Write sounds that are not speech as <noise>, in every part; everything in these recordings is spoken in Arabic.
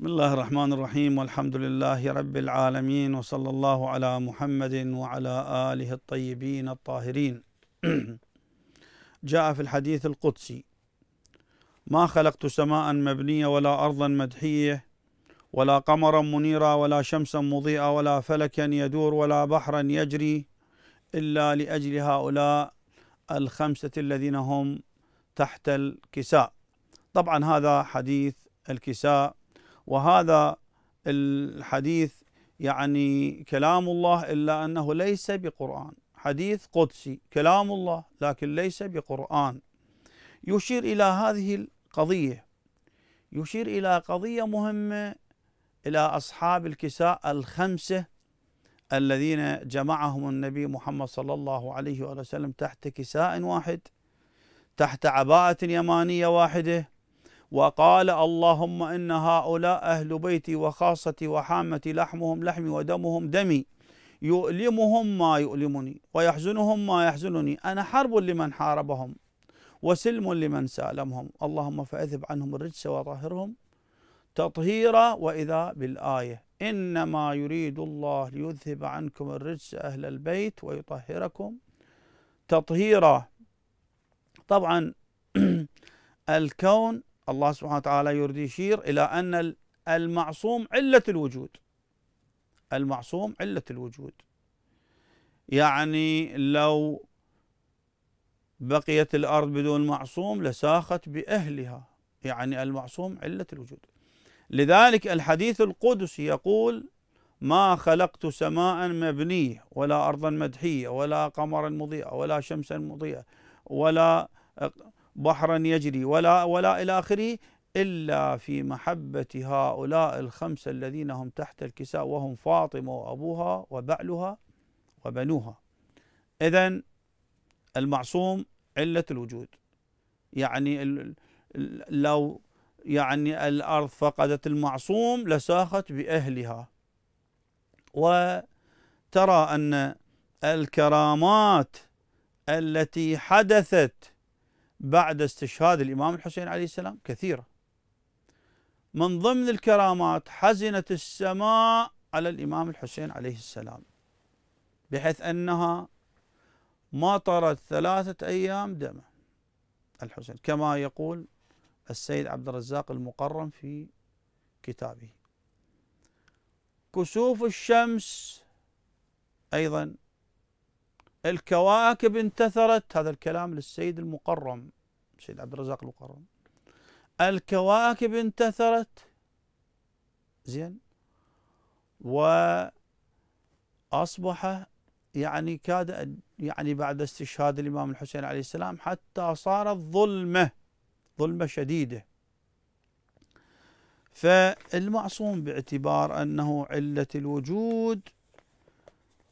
بسم الله الرحمن الرحيم والحمد لله رب العالمين وصلى الله على محمد وعلى آله الطيبين الطاهرين جاء في الحديث القدسي ما خلقت سماء مبنية ولا أرضا مدحية ولا قمرا منيرا ولا شمسا مضيئة ولا فلكا يدور ولا بحرا يجري إلا لأجل هؤلاء الخمسة الذين هم تحت الكساء طبعا هذا حديث الكساء وهذا الحديث يعني كلام الله إلا أنه ليس بقرآن حديث قدسي كلام الله لكن ليس بقرآن يشير إلى هذه القضية يشير إلى قضية مهمة إلى أصحاب الكساء الخمسة الذين جمعهم النبي محمد صلى الله عليه وسلم تحت كساء واحد تحت عباءة يمانية واحدة وقال اللهم إن هؤلاء أهل بيتي وخاصتي وحامتي لحمهم لحمي ودمهم دمي يؤلمهم ما يؤلمني ويحزنهم ما يحزنني أنا حرب لمن حاربهم وسلم لمن سالمهم اللهم فأذب عنهم الرجس وطهرهم تطهيرا وإذا بالآية إنما يريد الله ليذهب عنكم الرجس أهل البيت ويطهركم تطهيرا طبعا <clears throat> الكون الله سبحانه وتعالى يريد يشير إلى أن المعصوم علة الوجود المعصوم علة الوجود يعني لو بقيت الأرض بدون معصوم لساخت بأهلها يعني المعصوم علة الوجود لذلك الحديث القدسي يقول ما خلقت سماء مبنية ولا أرضا مدحية ولا قمرا مضيئا ولا شمسا مضيئة ولا بحرا يجري ولا ولا إلى آخره إلا في محبة هؤلاء الخمسة الذين هم تحت الكساء وهم فاطمة وأبوها وبعلها وبنوها إذا المعصوم علة الوجود يعني لو يعني الأرض فقدت المعصوم لساخت بأهلها وترى أن الكرامات التي حدثت بعد استشهاد الإمام الحسين عليه السلام كثيرة من ضمن الكرامات حزنت السماء على الإمام الحسين عليه السلام بحيث أنها مطرت ثلاثة أيام دم الحسين كما يقول السيد عبد الرزاق المقرم في كتابه كسوف الشمس أيضا الكواكب انتثرت هذا الكلام للسيد المقرم سيد عبد الرزاق المقرم الكواكب انتثرت زين وأصبح يعني كاد يعني بعد استشهاد الإمام الحسين عليه السلام حتى صارت ظلمة ظلمة شديدة فالمعصوم باعتبار أنه علة الوجود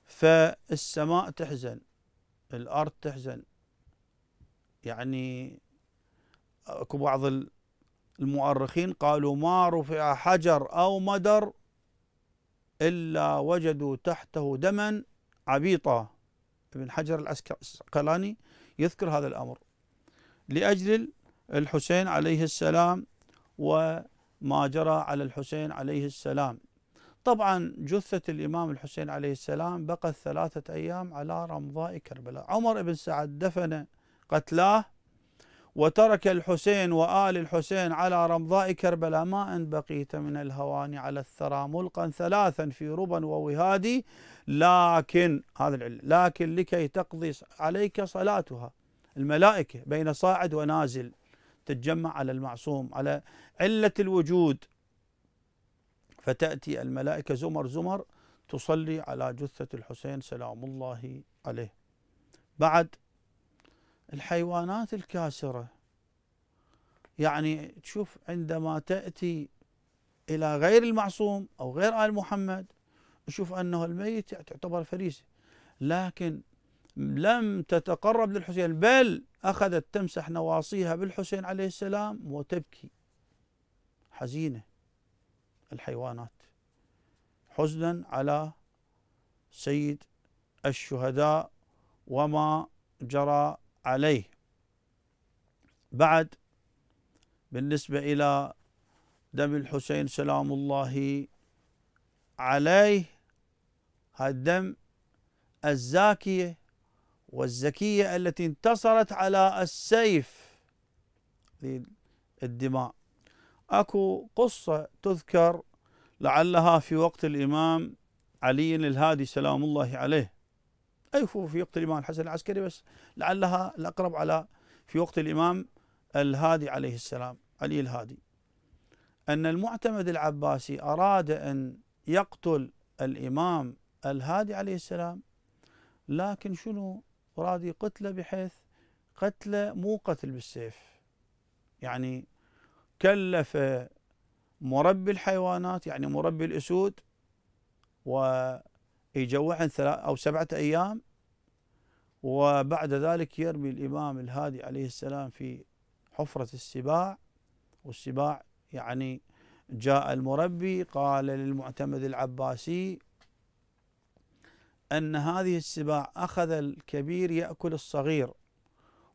فالسماء تحزن الأرض تحزن يعني اكو بعض المؤرخين قالوا ما رفع حجر أو مدر إلا وجدوا تحته دما عبيطا ابن حجر العسقلاني يذكر هذا الأمر لأجل الحسين عليه السلام وما جرى على الحسين عليه السلام طبعا جثة الإمام الحسين عليه السلام بقت ثلاثة أيام على رمضاء كربلاء عمر بن سعد دفن قتلاه وترك الحسين وآل الحسين على رمضاء كربلاء ما إن بقيت من الهوان على الثرى ملقا ثلاثا في ربا ووهاد لكن هذا العلم لكن لكي تقضي عليك صلاتها الملائكة بين صاعد ونازل تتجمع على المعصوم على علة الوجود فتأتي الملائكة زمر زمر تصلي على جثة الحسين سلام الله عليه بعد الحيوانات الكاسرة يعني تشوف عندما تأتي إلى غير المعصوم أو غير آل محمد نشوف أنه الميت تعتبر فريسة لكن لم تتقرب للحسين بل أخذت تمسح نواصيها بالحسين عليه السلام وتبكي حزينة الحيوانات حزنا على سيد الشهداء وما جرى عليه بعد بالنسبة إلى دم الحسين سلام الله عليه هذا الدم الزاكية والزكية التي انتصرت على السيف الدماء اكو قصه تذكر لعلها في وقت الامام علي الهادي سلام الله عليه اي في وقت الامام الحسن العسكري بس لعلها الاقرب على في وقت الامام الهادي عليه السلام علي الهادي ان المعتمد العباسي اراد ان يقتل الامام الهادي عليه السلام لكن شنو اراد قتله بحيث قتله مو قتل بالسيف يعني كلف مربي الحيوانات يعني مربي الأسود ويجوعن ثلاث أو سبعة أيام وبعد ذلك يرمي الإمام الهادي عليه السلام في حفرة السباع والسباع يعني جاء المربي قال للمعتمد العباسي أن هذه السباع أخذ الكبير يأكل الصغير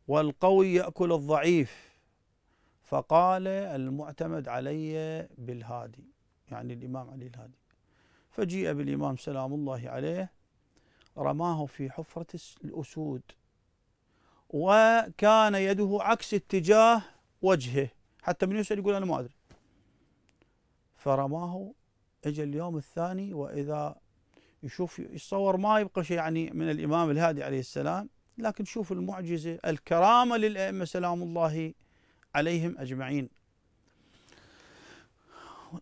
والقوي يأكل الضعيف فقال المعتمد علي بالهادي يعني الإمام علي الهادي فجيء بالإمام سلام الله عليه رماه في حفرة الأسود وكان يده عكس اتجاه وجهه حتى من يسأل يقول أنا ما أدري فرماه اجى اليوم الثاني واذا يشوف يتصور ما يبقى شيء يعني من الامام الهادي عليه السلام لكن شوف المعجزه الكرامه للائمه سلام الله عليهم أجمعين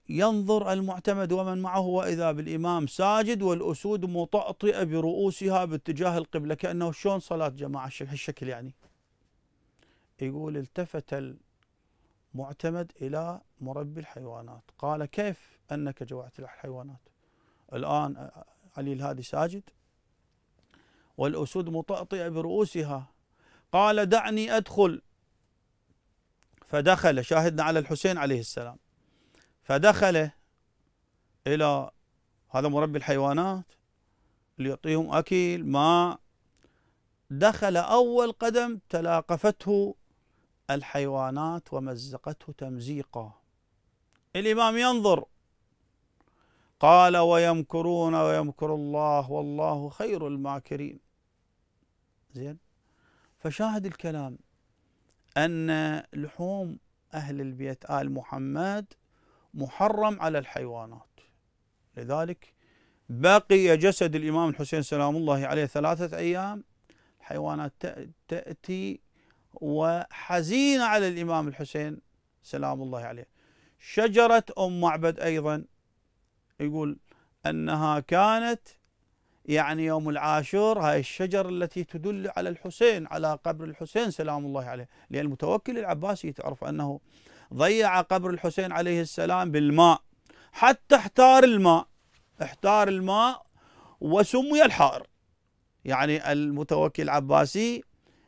ينظر المعتمد ومن معه وإذا بالإمام ساجد والأسود مطأطئة برؤوسها باتجاه القبلة كأنه شلون صلاة جماعة هالشكل يعني يقول التفت المعتمد إلى مربي الحيوانات قال كيف أنك جوعت الحيوانات الآن علي الهادي ساجد والأسود مطأطئة برؤوسها قال دعني أدخل فدخل شاهدنا على الحسين عليه السلام فدخل إلى هذا مربي الحيوانات اللي يعطيهم أكل ماء دخل أول قدم تلاقفته الحيوانات ومزقته تمزيقا الإمام ينظر قال ويمكرون ويمكر الله والله خير الماكرين زين فشاهد الكلام أن لحوم أهل البيت آل محمد محرم على الحيوانات لذلك بقي جسد الإمام الحسين سلام الله عليه ثلاثة أيام الحيوانات تأتي وحزينة على الإمام الحسين سلام الله عليه شجرة أم معبد أيضا يقول أنها كانت يعني يوم العاشور هاي الشجر التي تدل على الحسين على قبر الحسين سلام الله عليه لأن المتوكل العباسي تعرف أنه ضيع قبر الحسين عليه السلام بالماء حتى احتار الماء احتار الماء وسمي الحائر يعني المتوكل العباسي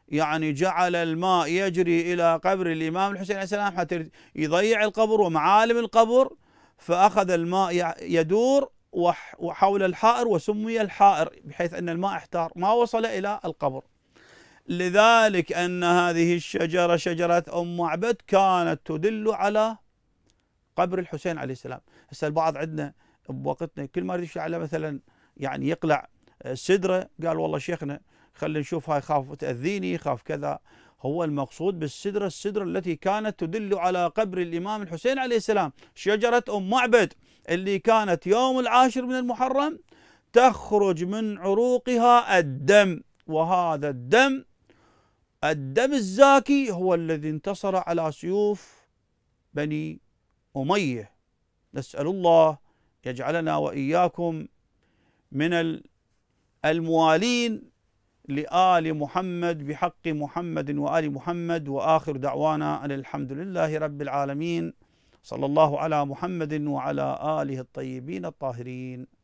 يعني جعل الماء يجري إلى قبر الإمام الحسين عليه السلام حتى يضيع القبر ومعالم القبر فأخذ الماء يدور وحول الحائر وسمي الحائر بحيث أن الماء احتار ما وصل إلى القبر لذلك أن هذه الشجرة شجرة أم معبد كانت تدل على قبر الحسين عليه السلام هسه البعض عندنا بوقتنا كل ما يريد على مثلا يعني يقلع سدرة آه، قال والله شيخنا خلينا نشوف هاي خاف تأذيني خاف كذا هو المقصود بالسدرة السدرة التي كانت تدل على قبر الإمام الحسين عليه السلام شجرة أم معبد اللي كانت يوم العاشر من المحرم تخرج من عروقها الدم وهذا الدم الدم الزاكي هو الذي انتصر على سيوف بني أمية نسأل الله يجعلنا وإياكم من الموالين لآل محمد بحق محمد وآل محمد وآخر دعوانا أن الحمد لله رب العالمين صلى الله على محمد وعلى آله الطيبين الطاهرين